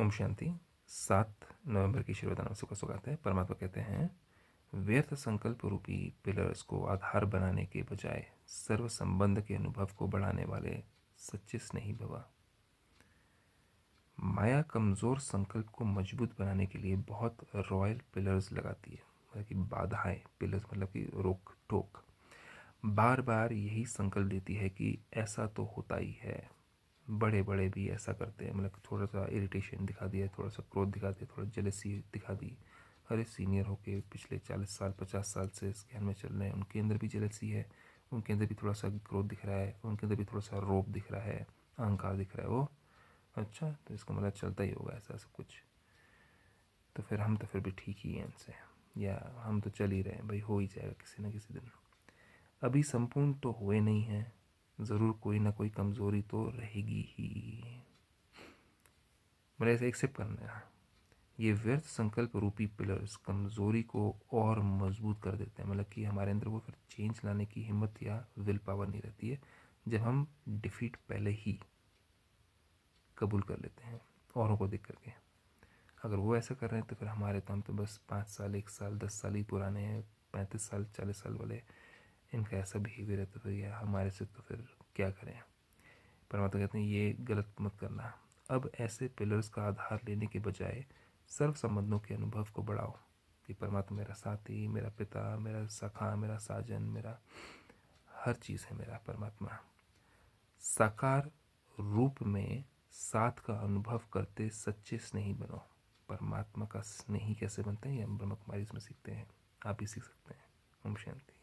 ओम शांति सात नवंबर की शुरुआत नाम सुख स्वागत है परमात्मा कहते हैं व्यर्थ संकल्प रूपी पिलर्स को आधार बनाने के बजाय सर्व संबंध के अनुभव को बढ़ाने वाले सच्चे स्नेही भवा माया कमज़ोर संकल्प को मजबूत बनाने के लिए बहुत रॉयल पिलर्स लगाती है मतलब कि बाधाएं पिलर्स मतलब कि रोक टोक बार बार यही संकल्प देती है कि ऐसा तो होता ही है बड़े बड़े भी ऐसा करते हैं मतलब थोड़ा सा इरिटेशन दिखा दिया थोड़ा सा क्रोध दिखा दिया थोड़ा जलसी दिखा दी अरे सीनियर होके पिछले चालीस साल पचास साल से इस ज्ञान में चल रहे हैं उनके अंदर भी जलसी है उनके अंदर भी थोड़ा सा क्रोध दिख रहा है उनके अंदर भी थोड़ा सा रोप दिख रहा है अहंकार दिख रहा है वो अच्छा तो इसका मतलब चलता ही होगा ऐसा सब कुछ तो फिर हम तो फिर भी ठीक ही हैं उनसे या हम तो चल ही रहे हैं भाई हो ही जाएगा किसी ना किसी दिन अभी संपूर्ण तो हुए नहीं हैं ज़रूर कोई ना कोई कमज़ोरी तो रहेगी ही मैंने ऐसे एक्सेप्ट करना है ये व्यर्थ संकल्प रूपी पिलर्स कमज़ोरी को और मजबूत कर देते हैं मतलब कि हमारे अंदर वो फिर चेंज लाने की हिम्मत या विल पावर नहीं रहती है जब हम डिफीट पहले ही कबूल कर लेते हैं औरों को देख करके अगर वो ऐसा कर रहे हैं तो फिर हमारे तो हम तो बस पाँच साल एक साल दस साल ही पुराने हैं पैंतीस साल चालीस साल वाले इनका ऐसा बिहेवियर है तो फिर यार हमारे से तो फिर क्या करें परमात्मा कहते हैं ये गलत मत करना अब ऐसे पिलर्स का आधार लेने के बजाय सर्व संबंधों के अनुभव को बढ़ाओ कि परमात्मा मेरा साथी मेरा पिता मेरा सखा मेरा साजन मेरा हर चीज़ है मेरा परमात्मा साकार रूप में साथ का अनुभव करते सच्चे स्नेही बनो परमात्मा का स्नेही कैसे बनते हैं ये हम ब्रह्म कुमारी इसमें सीखते हैं आप भी सीख सकते हैं ओम शांति